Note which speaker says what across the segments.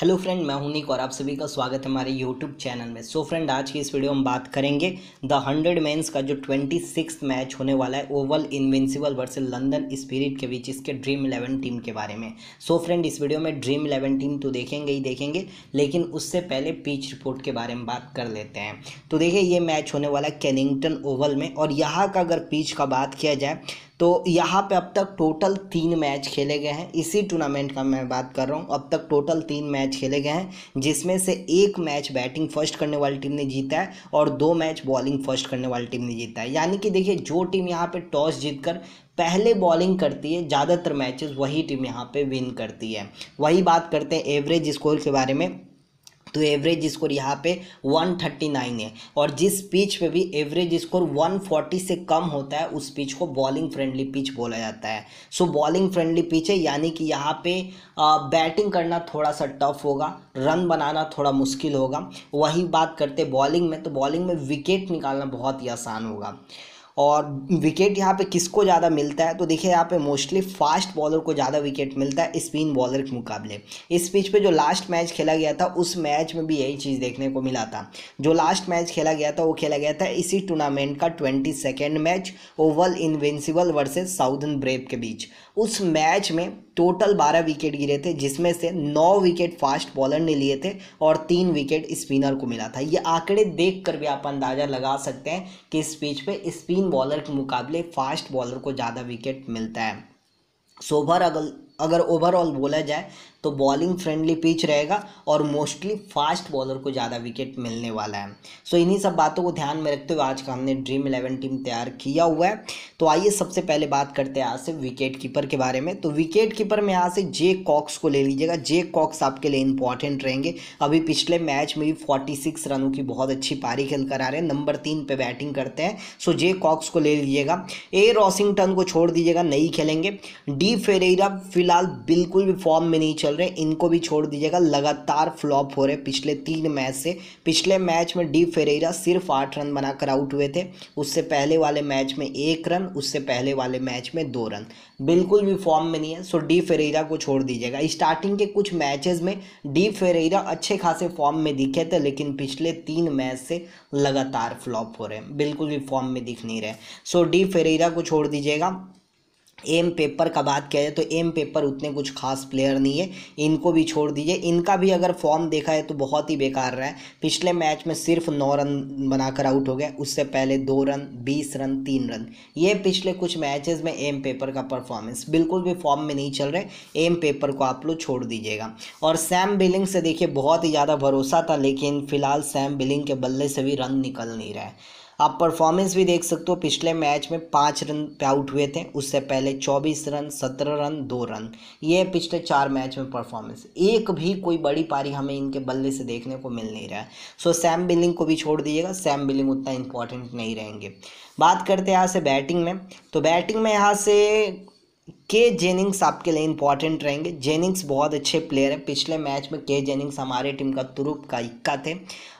Speaker 1: hello friend मैं हूं निक और आप सभी का स्वागत है हमारे यूट्यूब चैनल में सो so फ्रेंड आज की इस वीडियो में बात करेंगे द हंड्रेड मेंस का जो ट्वेंटी सिक्स मैच होने वाला है Oval Invincibles versus London Spirit के बीच इसके ड्रीम इलेवन टीम के बारे में सो so फ्रेंड इस वीडियो में ड्रीम इलेवन टीम तो देखेंगे ही देखेंगे लेकिन उससे पहले पीच रिपोर्ट के बारे में बात कर लेते हैं तो देखिए ये मैच होने वाला है कैनिंगटन ओवल में और यहाँ का अगर पीच का बात किया जाए तो यहाँ पे अब तक टोटल तीन मैच खेले गए हैं इसी टूर्नामेंट का मैं बात कर रहा हूँ अब तक टोटल तीन मैच खेले गए हैं जिसमें से एक मैच बैटिंग फर्स्ट करने वाली टीम ने जीता है और दो मैच बॉलिंग फर्स्ट करने वाली टीम ने जीता है यानी कि देखिए जो टीम यहाँ पे टॉस जीतकर पहले बॉलिंग करती है ज़्यादातर मैचेस वही टीम यहाँ पे विन करती है वही बात करते हैं एवरेज स्कोर के बारे में तो एवरेज स्कोर यहाँ पे 139 है और जिस पिच पे भी एवरेज स्कोर 140 से कम होता है उस पिच को बॉलिंग फ्रेंडली पिच बोला जाता है सो बॉलिंग फ्रेंडली पिच है यानी कि यहाँ पे बैटिंग करना थोड़ा सा टफ होगा रन बनाना थोड़ा मुश्किल होगा वही बात करते बॉलिंग में तो बॉलिंग में विकेट निकालना बहुत ही आसान होगा और विकेट यहाँ पे किसको ज़्यादा मिलता है तो देखिए यहाँ पे मोस्टली फास्ट बॉलर को ज़्यादा विकेट मिलता है स्पिन बॉलर के मुकाबले इस पिच पे जो लास्ट मैच खेला गया था उस मैच में भी यही चीज़ देखने को मिला था जो लास्ट मैच खेला गया था वो खेला गया था इसी टूर्नामेंट का twenty second match Oval Invincibles versus Southern Brave के बीच उस मैच में टोटल बारह विकेट गिरे थे जिसमें से नौ विकेट फास्ट बॉलर ने लिए थे और तीन विकेट स्पिनर को मिला था ये आंकड़े देख कर भी आप अंदाज़ा लगा सकते हैं कि इस पिच पर स्पिन बॉलर के मुकाबले फास्ट बॉलर को ज़्यादा विकेट मिलता है सोभर अगर अगर ओवरऑल बोला जाए तो बॉलिंग फ्रेंडली पिच रहेगा और मोस्टली फास्ट बॉलर को ज़्यादा विकेट मिलने वाला है सो इन्हीं सब बातों को ध्यान में रखते हुए आज का हमने ड्रीम इलेवन टीम तैयार किया हुआ है तो आइए सबसे पहले बात करते हैं यहाँ से विकेट कीपर के बारे में तो विकेट कीपर में यहाँ से जे कॉक्स को ले लीजिएगा जे कॉक्स आपके लिए इंपॉर्टेंट रहेंगे अभी पिछले मैच में भी फोर्टी सिक्स रनों की बहुत अच्छी पारी खेल कर आ रहे हैं नंबर तीन पे बैटिंग करते हैं सो जे कॉक्स को ले लीजिएगा ए रॉसिंगटन को छोड़ दीजिएगा नहीं खेलेंगे डी फेरेरा फिलहाल बिल्कुल भी फॉर्म में नहीं चल चल रहे हैं इनको भी छोड़ दीजिएगा लगातार फ्लॉप हो रहे पिछले तीन मैच से पिछले मैच में डी फेरेरा सिर्फ आठ रन बनाकर आउट हुए थे उससे पहले वाले मैच में एक रन उससे पहले वाले मैच में दो रन बिल्कुल भी फॉर्म में नहीं है सो डी फेरेरा को छोड़ दीजिएगा स्टार्टिंग के कुछ मैचेज में डी फेरेरा अच्छे खासे फॉर्म में दिखे थे लेकिन पिछले तीन मैच से लगातार फ्लॉप हो रहे हैं बिल्कुल भी फॉर्म में दिख नहीं रहे सो डी फेरेरा को छोड़ दीजिएगा एम पेपर का बात किया जाए तो एम पेपर उतने कुछ खास प्लेयर नहीं है इनको भी छोड़ दीजिए इनका भी अगर फॉर्म देखा है तो बहुत ही बेकार रहा है पिछले मैच में सिर्फ नौ रन बनाकर आउट हो गया उससे पहले दो रन बीस रन तीन रन ये पिछले कुछ मैचेस में एम पेपर का परफॉर्मेंस बिल्कुल भी फॉर्म में नहीं चल रहे एम पेपर को आप लोग छोड़ दीजिएगा और सैम बिलिंग से देखिए बहुत ही ज़्यादा भरोसा था लेकिन फिलहाल सैम बिलिंग के बल्ले से भी रन निकल नहीं रहा है आप परफॉर्मेंस भी देख सकते हो पिछले मैच में पाँच रन पे आउट हुए थे उससे पहले चौबीस रन सत्रह रन दो रन ये पिछले चार मैच में परफॉर्मेंस एक भी कोई बड़ी पारी हमें इनके बल्ले से देखने को मिल नहीं रहा है सो सैम बिलिंग को भी छोड़ दीजिएगा सैम बिलिंग उतना इंपॉर्टेंट नहीं रहेंगे बात करते हैं यहाँ से बैटिंग में तो बैटिंग में यहाँ से के जेनिंग्स आपके लिए इंपॉर्टेंट रहेंगे जेनिंग्स बहुत अच्छे प्लेयर हैं पिछले मैच में के जेनिंग्स हमारे टीम का तुरुप का इक्का थे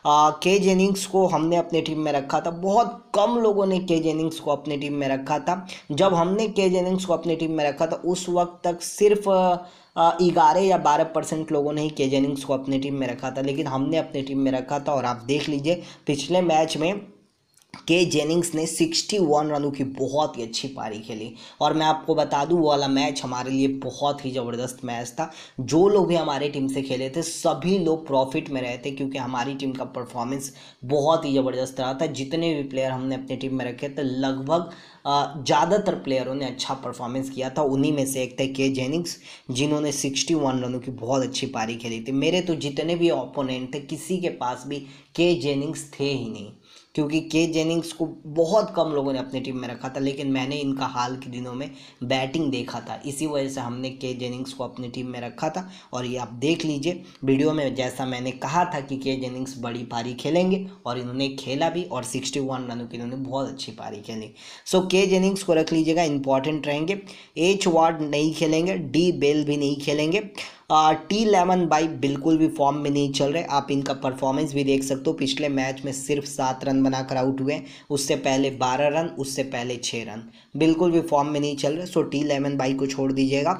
Speaker 1: आ, के जेनिंग्स को हमने अपने टीम में रखा था बहुत कम लोगों ने के जेनिंग्स को अपने टीम में रखा था जब हमने के जेनिंग्स को अपने टीम में रखा था उस वक्त तक सिर्फ ग्यारह या बारह परसेंट लोगों ने ही के जेनिंग्स को अपने टीम में रखा था लेकिन हमने अपने टीम में रखा था और आप देख लीजिए पिछले मैच में के जेनिंग्स ने 61 रनों की बहुत ही अच्छी पारी खेली और मैं आपको बता दूं वो वाला मैच हमारे लिए बहुत ही ज़बरदस्त मैच था जो लोग भी हमारे टीम से खेले थे सभी लोग प्रॉफिट में रहे थे क्योंकि हमारी टीम का परफॉर्मेंस बहुत ही ज़बरदस्त रहा था जितने भी प्लेयर हमने अपनी टीम में रखे थे लगभग ज़्यादातर प्लेयरों ने अच्छा परफॉर्मेंस किया था उन्हीं में से एक थे के जेनिंग्स जिन्होंने सिक्सटी वन रनों की बहुत अच्छी पारी खेली थी मेरे तो जितने भी ओपोनेंट थे किसी के पास भी के जेनिंग्स थे ही नहीं क्योंकि के जेनिंग्स को बहुत कम लोगों ने अपनी टीम में रखा था लेकिन मैंने इनका हाल के दिनों में बैटिंग देखा था इसी वजह से हमने के जेनिंग्स को अपनी टीम में रखा था और ये आप देख लीजिए वीडियो में जैसा मैंने कहा था कि के जेनिंग्स बड़ी पारी खेलेंगे और इन्होंने खेला भी और सिक्सटी वन रनों की इन्होंने बहुत अच्छी पारी खेली सो के जेनिंग्स को रख लीजिएगा इंपॉर्टेंट रहेंगे एच वार्ड नहीं खेलेंगे डी बेल भी नहीं खेलेंगे टी लेवन बाई बिल्कुल भी फॉर्म में नहीं चल रहे आप इनका परफॉर्मेंस भी देख सकते हो पिछले मैच में सिर्फ सात रन बनाकर आउट हुए उससे पहले बारह रन उससे पहले छः रन बिल्कुल भी फॉर्म में नहीं चल रहे सो टी लेवन बाई को छोड़ दीजिएगा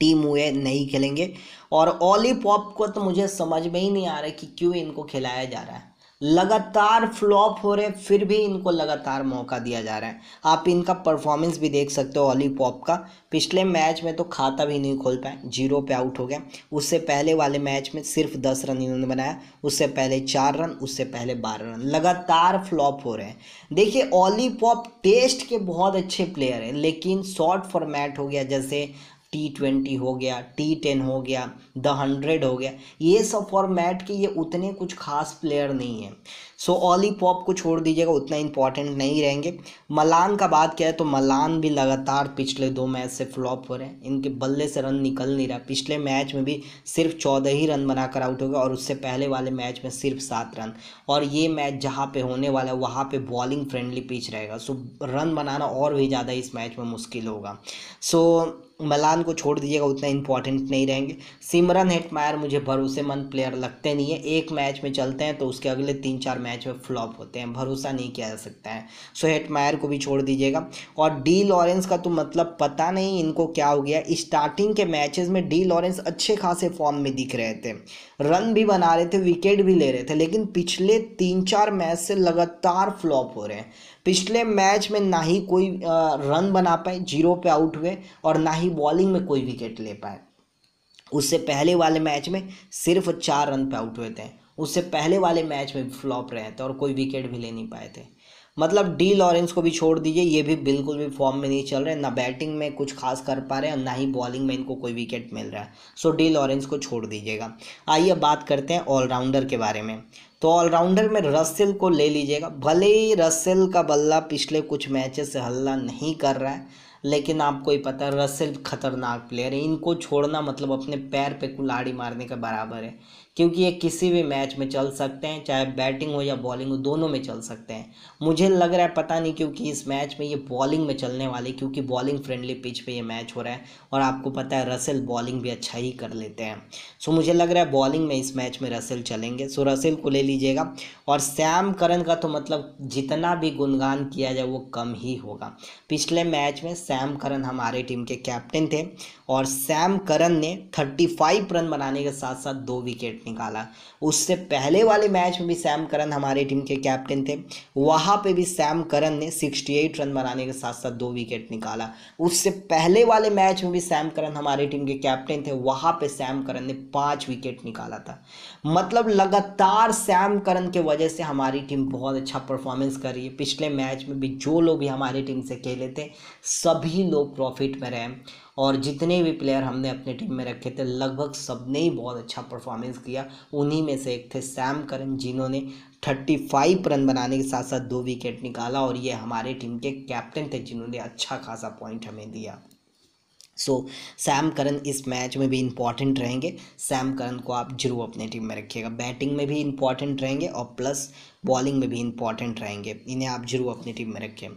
Speaker 1: टीम हुए नहीं खेलेंगे और ऑली पॉप को तो मुझे समझ में ही नहीं आ रहा कि क्यों इनको खिलाया जा रहा है लगातार फ्लॉप हो रहे फिर भी इनको लगातार मौका दिया जा रहा है आप इनका परफॉर्मेंस भी देख सकते हो ऑली पॉप का पिछले मैच में तो खाता भी नहीं खोल पाए जीरो पे आउट हो गया उससे पहले वाले मैच में सिर्फ दस रन इन्होंने बनाया उससे पहले चार रन उससे पहले बारह रन लगातार फ्लॉप हो रहे हैं देखिए ऑली पॉप टेस्ट के बहुत अच्छे प्लेयर हैं लेकिन शॉर्ट फॉर्मैट हो गया जैसे टी ट्वेंटी हो गया टी टेन हो गया द हंड्रेड हो गया ये सब फॉर्मेट के ये उतने कुछ खास प्लेयर नहीं है सो ऑली पॉप को छोड़ दीजिएगा उतना इंपॉर्टेंट नहीं रहेंगे मलान का बात क्या है तो मलान भी लगातार पिछले दो मैच से फ्लॉप हो रहे हैं इनके बल्ले से रन निकल नहीं रहा पिछले मैच में भी सिर्फ चौदह ही रन बनाकर आउट हो गया और उससे पहले वाले मैच में सिर्फ सात रन और ये मैच जहाँ पर होने वाला है वहाँ पर बॉलिंग फ्रेंडली पिच रहेगा सो रन बनाना और भी ज़्यादा इस मैच में मुश्किल होगा सो मलान को छोड़ दीजिएगा उतना इंपॉर्टेंट नहीं रहेंगे सिमरन हेटमायर मुझे भरोसेमंद प्लेयर लगते नहीं है एक मैच में चलते हैं तो उसके अगले तीन चार मैच में फ्लॉप होते हैं भरोसा नहीं किया जा सकता है सो हेटमायर को भी छोड़ दीजिएगा और डी लॉरेंस का तो मतलब पता नहीं इनको क्या हो गया स्टार्टिंग के मैचेज में डी लॉरेंस अच्छे खासे फॉर्म में दिख रहे थे रन भी बना रहे थे विकेट भी ले रहे थे लेकिन पिछले तीन चार मैच से लगातार फ्लॉप हो रहे हैं पिछले मैच में ना ही कोई रन बना पाए जीरो पे आउट हुए और ना ही ही बॉलिंग में कोई विकेट ले पाए उससे पहले वाले मैच में सिर्फ चार रन पे आउट हुए थे उससे पहले वाले मैच में फ्लॉप रहे थे और कोई विकेट भी ले नहीं पाए थे मतलब डी लॉरेंस को भी छोड़ दीजिए ये भी बिल्कुल भी फॉर्म में नहीं चल रहे ना बैटिंग में कुछ खास कर पा रहे हैं ना ही बॉलिंग में इनको कोई विकेट मिल रहा है सो डी लॉरेंस को छोड़ दीजिएगा आइए बात करते हैं ऑलराउंडर के बारे में तो ऑलराउंडर में रसेल को ले लीजिएगा भले ही रसेल का बल्ला पिछले कुछ मैचेस से हल्ला नहीं कर रहा है लेकिन आपको ही पता है रसेल खतरनाक प्लेयर है इनको छोड़ना मतलब अपने पैर पे कुल्हाड़ी मारने के बराबर है क्योंकि ये किसी भी मैच में चल सकते हैं चाहे बैटिंग हो या बॉलिंग हो दोनों में चल सकते हैं मुझे लग रहा है पता नहीं क्योंकि इस मैच में ये बॉलिंग में चलने वाले क्योंकि बॉलिंग फ्रेंडली पिच पे ये मैच हो रहा है और आपको पता है रसेल बॉलिंग भी अच्छा ही कर लेते हैं सो मुझे लग रहा है बॉलिंग में इस मैच में रसेल चलेंगे सो रसेल को ले लीजिएगा और सैम करन का तो मतलब जितना भी गुणगान किया जाए वो कम ही होगा पिछले मैच में सैम करन हमारे टीम के कैप्टन थे और सैम करन ने 35 रन बनाने के साथ साथ दो विकेट निकाला उससे पहले वाले मैच में भी सैम करन हमारे टीम के कैप्टन थे वहाँ पे भी सैम करन ने 68 रन बनाने के साथ साथ दो विकेट निकाला उससे पहले वाले मैच में भी सैम करन हमारे टीम के कैप्टन थे वहाँ पे सैम करन ने पाँच विकेट निकाला था मतलब लगातार सैम करन के वजह से हमारी टीम बहुत अच्छा परफॉर्मेंस कर रही है पिछले मैच में भी जो लोग भी हमारी टीम से खेले थे सभी लोग प्रॉफिट में रहे और जितने भी प्लेयर हमने अपने टीम में रखे थे लगभग सब ने ही बहुत अच्छा परफॉर्मेंस किया उन्हीं में से एक थे सैम करन जिन्होंने थर्टी फाइव रन बनाने के साथ साथ दो विकेट निकाला और ये हमारे टीम के कैप्टन थे जिन्होंने अच्छा खासा पॉइंट हमें दिया सो सैम करन इस मैच में भी इम्पॉर्टेंट रहेंगे सैम करन को आप जरूर अपने टीम में रखिएगा बैटिंग में भी इम्पॉर्टेंट रहेंगे और प्लस बॉलिंग में भी इम्पॉर्टेंट रहेंगे इन्हें आप जरूर अपनी टीम में रखें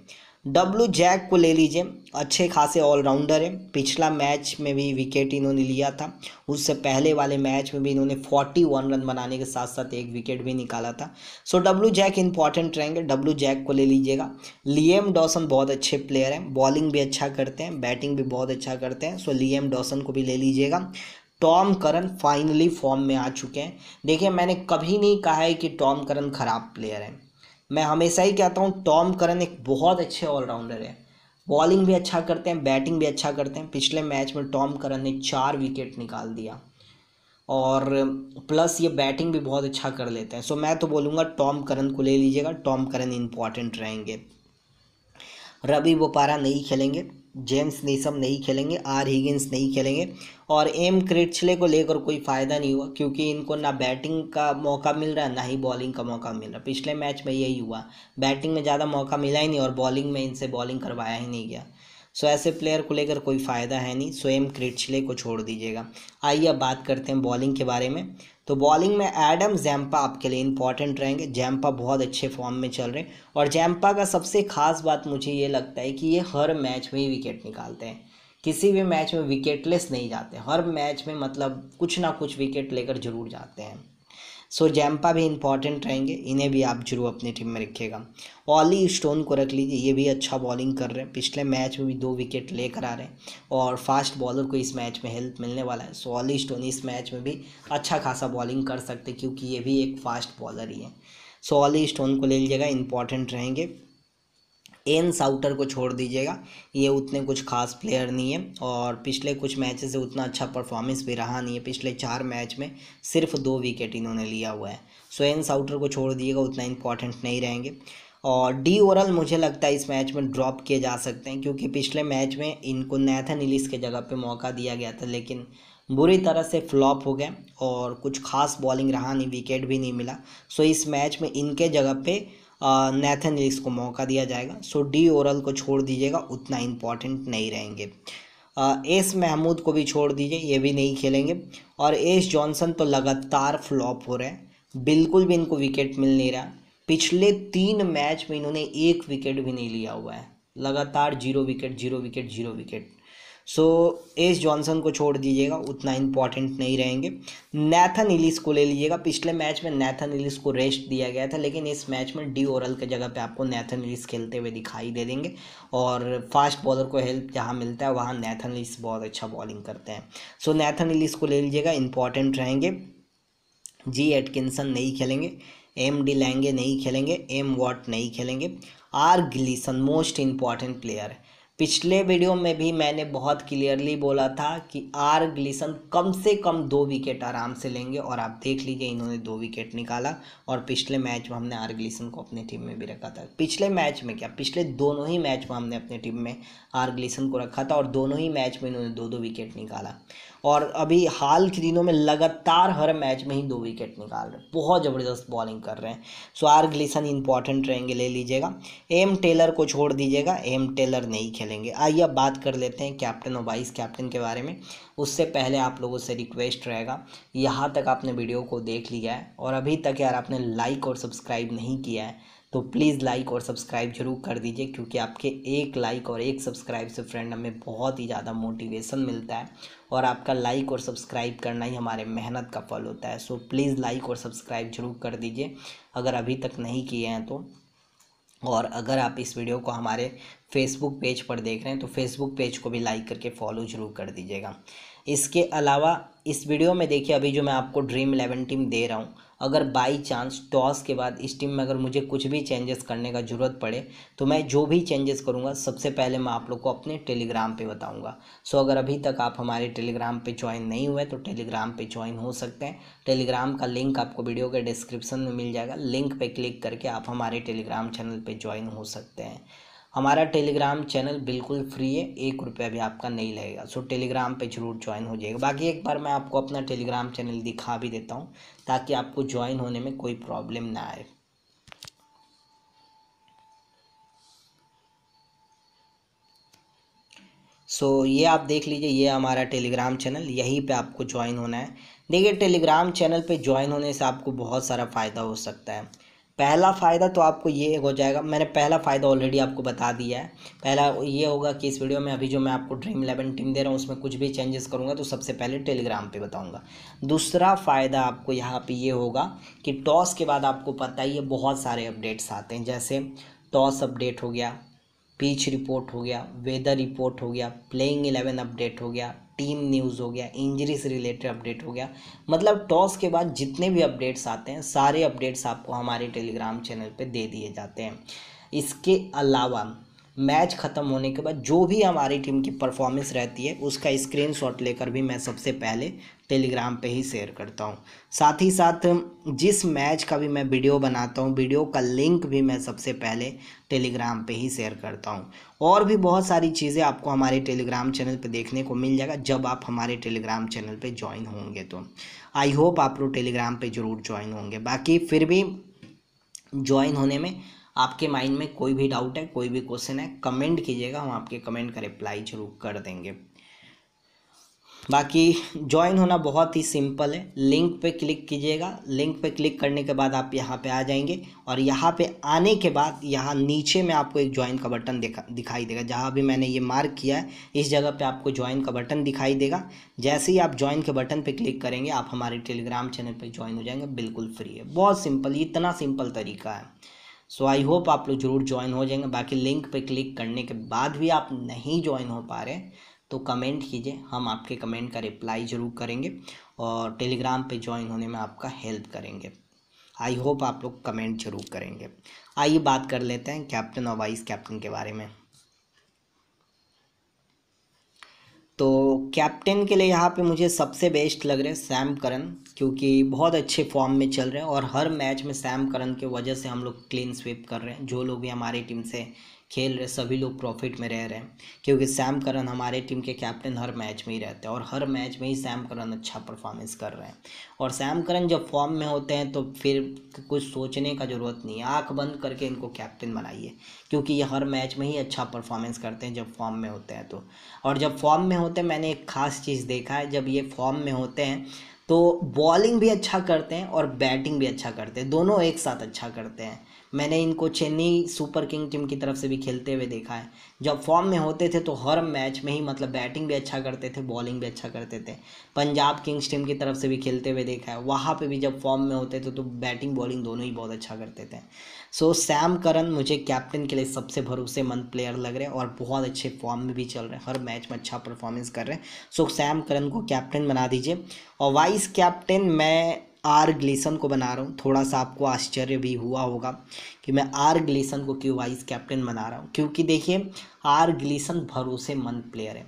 Speaker 1: डब्लू जैक को ले लीजिए अच्छे खासे ऑलराउंडर हैं पिछला मैच में भी विकेट इन्होंने लिया था उससे पहले वाले मैच में भी इन्होंने 41 रन बनाने के साथ साथ एक विकेट भी निकाला था सो डब्लू जैक इंपॉर्टेंट रहेंगे डब्लू जैक को ले लीजिएगा लियम डॉसन बहुत अच्छे प्लेयर हैं बॉलिंग भी अच्छा करते हैं बैटिंग भी बहुत अच्छा करते हैं सो लियम डॉसन को भी ले लीजिएगा टॉम करन फाइनली फॉर्म में आ चुके हैं देखिए मैंने कभी नहीं कहा है कि टॉम करन ख़राब प्लेयर हैं मैं हमेशा ही कहता हूँ टॉम करन एक बहुत अच्छे ऑलराउंडर है बॉलिंग भी अच्छा करते हैं बैटिंग भी अच्छा करते हैं पिछले मैच में टॉम करन ने चार विकेट निकाल दिया और प्लस ये बैटिंग भी बहुत अच्छा कर लेते हैं सो मैं तो बोलूँगा टॉम करन को ले लीजिएगा टॉम करन इम्पॉर्टेंट रहेंगे रवि बोपारा नहीं खेलेंगे जेम्स नीसम नहीं खेलेंगे आर हीगिन्स नहीं खेलेंगे और एम क्रिटछले को लेकर कोई फ़ायदा नहीं हुआ क्योंकि इनको ना बैटिंग का मौका मिल रहा ना ही बॉलिंग का मौका मिल रहा पिछले मैच में यही हुआ बैटिंग में ज़्यादा मौका मिला ही नहीं और बॉलिंग में इनसे बॉलिंग करवाया ही नहीं गया सो ऐसे प्लेयर को लेकर कोई फ़ायदा है नहीं स्वयं क्रिचले को छोड़ दीजिएगा आइए अब बात करते हैं बॉलिंग के बारे में तो बॉलिंग में एडम जैम्पा आपके लिए इंपॉर्टेंट रहेंगे जैम्पा बहुत अच्छे फॉर्म में चल रहे हैं और जैम्पा का सबसे खास बात मुझे ये लगता है कि ये हर मैच में ही विकेट निकालते हैं किसी भी मैच में विकेटलेस नहीं जाते हर मैच में मतलब कुछ ना कुछ विकेट लेकर जरूर जाते हैं सो जैम्पा भी इंपॉर्टेंट रहेंगे इन्हें भी आप जरूर अपनी टीम में रखिएगा ऑली स्टोन को रख लीजिए ये भी अच्छा बॉलिंग कर रहे हैं पिछले मैच में भी दो विकेट लेकर आ रहे हैं और फास्ट बॉलर को इस मैच में हेल्प मिलने वाला है सो ऑली स्टोन इस मैच में भी अच्छा खासा बॉलिंग कर सकते क्योंकि ये भी एक फास्ट बॉलर ही है सो ऑली स्टोन को ले लीजिएगा इंपॉर्टेंट रहेंगे एन साउटर को छोड़ दीजिएगा ये उतने कुछ खास प्लेयर नहीं है और पिछले कुछ मैच से उतना अच्छा परफॉर्मेंस भी रहा नहीं है पिछले चार मैच में सिर्फ दो विकेट इन्होंने लिया हुआ है सो एन साउटर को छोड़ दिएगा उतना इंपॉर्टेंट नहीं रहेंगे और डी ओवरऑल मुझे लगता है इस मैच में ड्रॉप किए जा सकते हैं क्योंकि पिछले मैच में इनको नैथन इलिस के जगह पर मौका दिया गया था लेकिन बुरी तरह से फ्लॉप हो गए और कुछ खास बॉलिंग रहा नहीं विकेट भी नहीं मिला सो इस मैच में इनके जगह पे नेथन लिक्स को मौका दिया जाएगा सो डी ओरल को छोड़ दीजिएगा उतना इम्पॉर्टेंट नहीं रहेंगे एस महमूद को भी छोड़ दीजिए ये भी नहीं खेलेंगे और एस जॉनसन तो लगातार फ्लॉप हो रहे हैं बिल्कुल भी इनको विकेट मिल नहीं रहा पिछले तीन मैच में इन्होंने एक विकेट भी नहीं लिया हुआ है लगातार zero wicket zero wicket zero wicket so S Johnson को छोड़ दीजिएगा उतना इंपॉर्टेंट नहीं रहेंगे नैथन इलिस को ले लीजिएगा पिछले मैच में नैथन इलिस को रेस्ट दिया गया था लेकिन इस मैच में डी ओरल के जगह पे आपको नैथन इलिस खेलते हुए दिखाई दे देंगे और फास्ट बॉलर को हेल्प जहाँ मिलता है वहाँ नैथन इलिस बहुत अच्छा बॉलिंग करते हैं सो नैथन इलिस को ले लीजिएगा इंपॉर्टेंट रहेंगे जी एटकिंसन नहीं खेलेंगे एम डी लैंगे नहीं खेलेंगे एम वॉट नहीं खेलेंगे R Gleeson most important player है पिछले वीडियो में भी मैंने बहुत क्लियरली बोला था कि आर ग्लिसन कम से कम दो विकेट आराम से लेंगे और आप देख लीजिए इन्होंने दो विकेट निकाला और पिछले मैच में हमने आर ग्लिसन को अपनी टीम में भी रखा था पिछले मैच में क्या पिछले दोनों ही मैच में हमने अपनी टीम में आर ग्लिसन को रखा था और दोनों ही मैच में इन्होंने दो दो विकेट निकाला और अभी हाल के दिनों में लगातार हर मैच में ही दो विकेट निकाल रहे हैं बहुत ज़बरदस्त बॉलिंग कर रहे हैं सो आर ग्लिसन इंपॉर्टेंट रहेंगे ले लीजिएगा एम टेलर को छोड़ दीजिएगा एम टेलर नहीं खेलेंगे आइए अब बात कर लेते हैं कैप्टन और वाइस कैप्टन के बारे में उससे पहले आप लोगों से रिक्वेस्ट रहेगा यहाँ तक आपने वीडियो को देख लिया है और अभी तक यार आपने लाइक और सब्सक्राइब नहीं किया है तो प्लीज़ लाइक और सब्सक्राइब जरूर कर दीजिए क्योंकि आपके एक लाइक और एक सब्सक्राइब से फ्रेंड हमें बहुत ही ज़्यादा मोटिवेशन मिलता है और आपका लाइक और सब्सक्राइब करना ही हमारे मेहनत का फल होता है सो प्लीज़ लाइक और सब्सक्राइब जरूर कर दीजिए अगर अभी तक नहीं किए हैं तो और अगर आप इस वीडियो को हमारे फेसबुक पेज पर देख रहे हैं तो फेसबुक पेज को भी लाइक करके फॉलो जरूर कर दीजिएगा इसके अलावा इस वीडियो में देखिए अभी जो मैं आपको ड्रीम इलेवन टीम दे रहा हूँ अगर बाई चांस टॉस के बाद इस टीम में अगर मुझे कुछ भी चेंजेस करने का ज़रूरत पड़े तो मैं जो भी चेंजेस करूँगा सबसे पहले मैं आप लोग को अपने टेलीग्राम पे बताऊँगा सो अगर अभी तक आप हमारे टेलीग्राम पे ज्वाइन नहीं हुए तो टेलीग्राम पे ज्वाइन हो सकते हैं टेलीग्राम का लिंक आपको वीडियो के डिस्क्रिप्सन में मिल जाएगा लिंक पर क्लिक करके आप हमारे टेलीग्राम चैनल पर ज्वाइन हो सकते हैं हमारा टेलीग्राम चैनल बिल्कुल फ्री है एक रुपया भी आपका नहीं लगेगा सो टेलीग्राम पे जरूर ज्वाइन हो जाएगा बाकी एक बार मैं आपको अपना टेलीग्राम चैनल दिखा भी देता हूँ ताकि आपको ज्वाइन होने में कोई प्रॉब्लम ना आए सो so, ये आप देख लीजिए ये हमारा टेलीग्राम चैनल यहीं पे आपको ज्वाइन होना है देखिए टेलीग्राम चैनल पे ज्वाइन होने से आपको बहुत सारा फ़ायदा हो सकता है पहला फ़ायदा तो आपको ये हो जाएगा मैंने पहला फ़ायदा ऑलरेडी आपको बता दिया है पहला ये होगा कि इस वीडियो में अभी जो मैं आपको ड्रीम इलेवन टीम दे रहा हूँ उसमें कुछ भी चेंजेस करूँगा तो सबसे पहले टेलीग्राम पे बताऊँगा दूसरा फ़ायदा आपको यहाँ पे ये होगा कि टॉस के बाद आपको पता ही है बहुत सारे अपडेट्स आते हैं जैसे टॉस अपडेट हो गया पीच रिपोर्ट हो गया वेदर रिपोर्ट हो गया प्लेइंग इलेवन अपडेट हो गया टीम न्यूज़ हो गया इंजरी से रिलेटेड अपडेट हो गया मतलब टॉस के बाद जितने भी अपडेट्स आते हैं सारे अपडेट्स आपको हमारे टेलीग्राम चैनल पे दे दिए जाते हैं इसके अलावा मैच ख़त्म होने के बाद जो भी हमारी टीम की परफॉर्मेंस रहती है उसका स्क्रीनशॉट लेकर भी मैं सबसे पहले टेलीग्राम पे ही शेयर करता हूँ साथ ही साथ जिस मैच का भी मैं वीडियो बनाता हूँ वीडियो का लिंक भी मैं सबसे पहले टेलीग्राम पे ही शेयर करता हूँ और भी बहुत सारी चीज़ें आपको हमारे टेलीग्राम चैनल पे देखने को मिल जाएगा जब आप हमारे टेलीग्राम चैनल पे ज्वाइन होंगे तो आई होप आप लोग टेलीग्राम पर ज़रूर ज्वाइन होंगे बाकी फिर भी ज्वाइन होने में आपके माइंड में कोई भी डाउट है कोई भी क्वेश्चन है कमेंट कीजिएगा हम आपके कमेंट का रिप्लाई जरूर कर देंगे बाकी ज्वाइन होना बहुत ही सिंपल है लिंक पे क्लिक कीजिएगा लिंक पे क्लिक करने के बाद आप यहाँ पे आ जाएंगे और यहाँ पे आने के बाद यहाँ नीचे में आपको एक ज्वाइन का बटन दिखा दिखाई देगा जहाँ भी मैंने ये मार्क किया है इस जगह पे आपको ज्वाइन का बटन दिखाई देगा जैसे ही आप ज्वाइन के बटन पर क्लिक करेंगे आप हमारे टेलीग्राम चैनल पर ज्वाइन हो जाएंगे बिल्कुल फ्री है बहुत सिंपल इतना सिंपल तरीका है सो आई होप आप लोग जरूर ज्वाइन हो जाएंगे बाकी लिंक पे क्लिक करने के बाद भी आप नहीं ज्वाइन हो पा रहे तो कमेंट कीजिए हम आपके कमेंट का रिप्लाई ज़रूर करेंगे और टेलीग्राम पे ज्वाइन होने में आपका हेल्प करेंगे आई होप आप लोग कमेंट जरूर करेंगे आइए बात कर लेते हैं कैप्टन और वाइस कैप्टन के बारे में तो कैप्टन के लिए यहाँ पे मुझे सबसे बेस्ट लग रहे हैं सैम करन क्योंकि बहुत अच्छे फॉर्म में चल रहे हैं और हर मैच में सैम करन के वजह से हम लोग क्लीन स्वीप कर रहे हैं जो लोग भी हमारी टीम से खेल रहे सभी लोग प्रॉफिट में रह रहे हैं क्योंकि सैम करन हमारे टीम के कैप्टन हर मैच में ही रहते हैं और हर मैच में ही सैम करन अच्छा परफॉर्मेंस कर रहे हैं और सैम करन जब फॉर्म में होते हैं तो फिर कुछ सोचने का ज़रूरत नहीं है आँख बंद करके इनको कैप्टन बनाइए क्योंकि ये हर मैच में ही अच्छा परफॉर्मेंस करते हैं जब फॉर्म में होते हैं तो और जब फॉर्म में होते हैं मैंने एक खास चीज़ देखा है जब ये फॉर्म में होते हैं तो बॉलिंग भी अच्छा करते हैं और बैटिंग भी अच्छा करते हैं दोनों एक साथ अच्छा करते हैं मैंने इनको चेन्नई सुपर किंग टीम की तरफ से भी खेलते हुए देखा है जब फॉर्म में होते थे तो हर मैच में ही मतलब बैटिंग भी अच्छा करते थे बॉलिंग भी अच्छा करते थे पंजाब किंग्स टीम की तरफ से भी खेलते हुए देखा है वहाँ पर भी जब फॉर्म में होते थे तो बैटिंग बॉलिंग दोनों ही बहुत अच्छा करते थे सो सैम करन मुझे कैप्टन के लिए सबसे भरोसेमंद प्लेयर लग रहे हैं और बहुत अच्छे फॉर्म में भी चल रहे हैं हर मैच में अच्छा परफॉर्मेंस कर रहे हैं सो सैम करन को कैप्टन बना दीजिए और वाइस कैप्टन मैं आर ग्लेसन को बना रहा हूँ थोड़ा सा आपको आश्चर्य भी हुआ होगा कि मैं आर ग्लेसन को क्यों वाइस कैप्टन बना रहा हूँ क्योंकि देखिए आर ग्लेसन भरोसेमंद प्लेयर है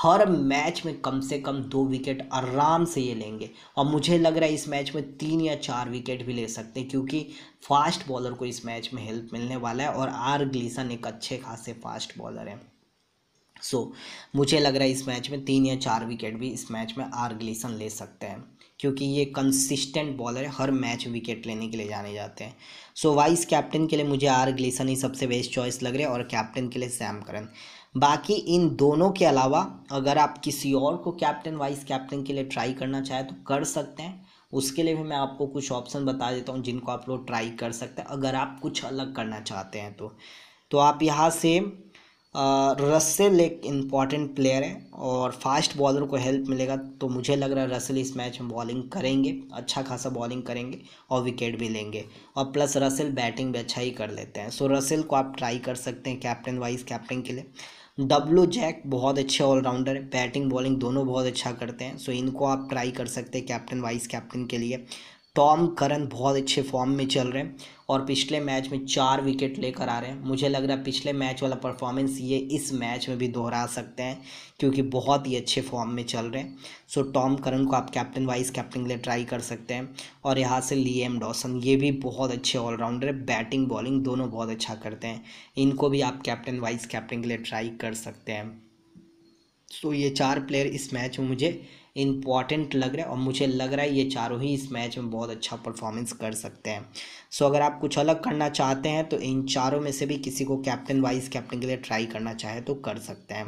Speaker 1: हर मैच में कम से कम दो विकेट आराम से ये लेंगे और मुझे लग रहा है इस मैच में तीन या चार विकेट भी ले सकते हैं क्योंकि फास्ट बॉलर को इस मैच में हेल्प मिलने वाला है और आर ग्लीसन एक अच्छे खासे फास्ट बॉलर हैं सो so, मुझे लग रहा है इस मैच में तीन या चार विकेट भी इस मैच में आर ग्लीसन ले सकते हैं क्योंकि ये कंसिस्टेंट बॉलर है हर मैच विकेट लेने के लिए जाने जाते हैं सो वाइस कैप्टन के लिए मुझे आर ग्लेसन ही सबसे बेस्ट चॉइस लग रहे हैं और कैप्टन के लिए सैम करन बाकी इन दोनों के अलावा अगर आप किसी और को कैप्टन वाइस कैप्टन के लिए ट्राई करना चाहें तो कर सकते हैं उसके लिए भी मैं आपको कुछ ऑप्शन बता देता हूँ जिनको आप लोग ट्राई कर सकते हैं अगर आप कुछ अलग करना चाहते हैं तो, तो आप यहाँ से रसेल एक इम्पॉर्टेंट प्लेयर है और फास्ट बॉलर को हेल्प मिलेगा तो मुझे लग रहा है रसेल इस मैच में बॉलिंग करेंगे अच्छा खासा बॉलिंग करेंगे और विकेट भी लेंगे और प्लस रसेल बैटिंग भी अच्छा ही कर लेते हैं सो रसेल को आप ट्राई कर सकते हैं कैप्टन वाइस कैप्टन के लिए डब्लू जैक बहुत अच्छे ऑलराउंडर है बैटिंग बॉलिंग दोनों बहुत अच्छा करते हैं सो इनको आप ट्राई कर सकते हैं कैप्टन वाइस कैप्टन के लिए टॉम करन बहुत अच्छे फॉर्म में चल रहे हैं और पिछले मैच में चार विकेट लेकर आ रहे हैं मुझे लग रहा है पिछले मैच वाला परफॉर्मेंस ये इस मैच में भी दोहरा सकते हैं क्योंकि बहुत ही अच्छे फॉर्म में चल रहे हैं सो टॉम करन को आप कैप्टन वाइस कैप्टन के लिए ट्राई कर सकते हैं और यहाँ से ली एम डॉसन ये भी बहुत अच्छे ऑलराउंडर है बैटिंग बॉलिंग दोनों बहुत अच्छा करते हैं इनको भी आप कैप्टन वाइस कैप्टन के लिए ट्राई कर सकते हैं सो ये चार प्लेयर इस मैच में मुझे इम्पॉर्टेंट लग रहा है और मुझे लग रहा है ये चारों ही इस मैच में बहुत अच्छा परफॉर्मेंस कर सकते हैं सो अगर आप कुछ अलग करना चाहते हैं तो इन चारों में से भी किसी को कैप्टन वाइस कैप्टन के लिए ट्राई करना चाहे तो कर सकते हैं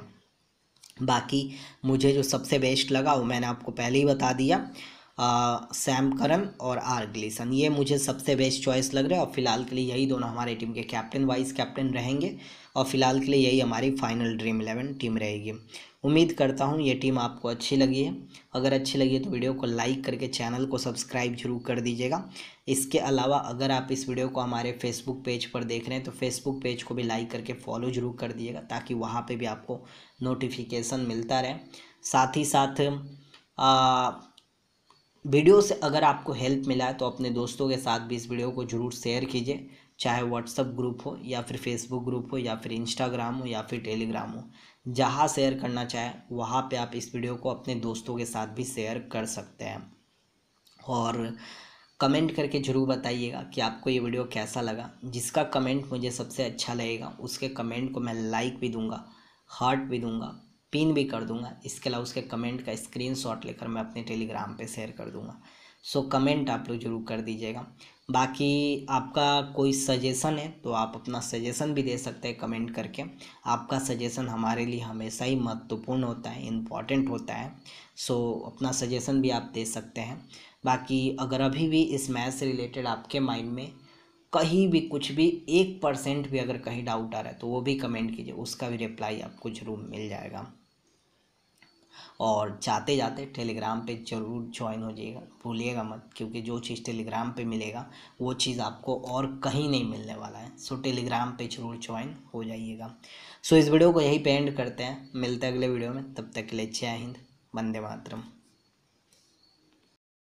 Speaker 1: बाकी मुझे जो सबसे बेस्ट लगा वो मैंने आपको पहले ही बता दिया सैम करन और आर ग्लिसन ये मुझे सबसे बेस्ट चॉइस लग रहा है और फिलहाल के लिए यही दोनों हमारे टीम के कैप्टन वाइस कैप्टन रहेंगे और फिलहाल के लिए यही हमारी फाइनल ड्रीम इलेवन टीम रहेगी उम्मीद करता हूँ ये टीम आपको अच्छी लगी है अगर अच्छी लगी है तो वीडियो को लाइक करके चैनल को सब्सक्राइब जरूर कर दीजिएगा इसके अलावा अगर आप इस वीडियो को हमारे फेसबुक पेज पर देख रहे हैं तो फेसबुक पेज को भी लाइक करके फॉलो जरूर कर दीजिएगा ताकि वहाँ पर भी आपको नोटिफिकेशन मिलता रहे साथ ही साथ वीडियो से अगर आपको हेल्प मिला है तो अपने दोस्तों के साथ भी इस वीडियो को ज़रूर शेयर कीजिए चाहे व्हाट्सअप ग्रुप हो या फिर फेसबुक ग्रुप हो या फिर इंस्टाग्राम हो या फिर टेलीग्राम हो जहाँ शेयर करना चाहें वहाँ पे आप इस वीडियो को अपने दोस्तों के साथ भी शेयर कर सकते हैं और कमेंट करके ज़रूर बताइएगा कि आपको ये वीडियो कैसा लगा जिसका कमेंट मुझे सबसे अच्छा लगेगा उसके कमेंट को मैं लाइक भी दूंगा हार्ट भी दूंगा पिन भी कर दूंगा इसके अलावा उसके कमेंट का स्क्रीनशॉट लेकर मैं अपने टेलीग्राम पे शेयर कर दूंगा सो so, कमेंट आप लोग जरूर कर दीजिएगा बाकी आपका कोई सजेशन है तो आप अपना सजेशन भी दे सकते हैं कमेंट करके आपका सजेशन हमारे लिए हमेशा ही महत्वपूर्ण होता है इम्पॉर्टेंट होता है सो अपना सजेशन भी आप दे सकते हैं बाकी अगर अभी भी इस मैथ से रिलेटेड आपके माइंड में कहीं भी कुछ भी एक परसेंट भी अगर कहीं डाउट आ रहा है तो वो भी कमेंट कीजिए उसका भी रिप्लाई आपको ज़रूर मिल जाएगा और जाते जाते टेलीग्राम पे ज़रूर ज्वाइन हो जाइएगा भूलिएगा मत क्योंकि जो चीज़ टेलीग्राम पे मिलेगा वो चीज़ आपको और कहीं नहीं मिलने वाला है सो टेलीग्राम पे ज़रूर ज्वाइन हो जाइएगा सो इस वीडियो को यही पे एंड करते हैं मिलते हैं अगले वीडियो में तब तक के लिए जय हिंद वंदे मातरम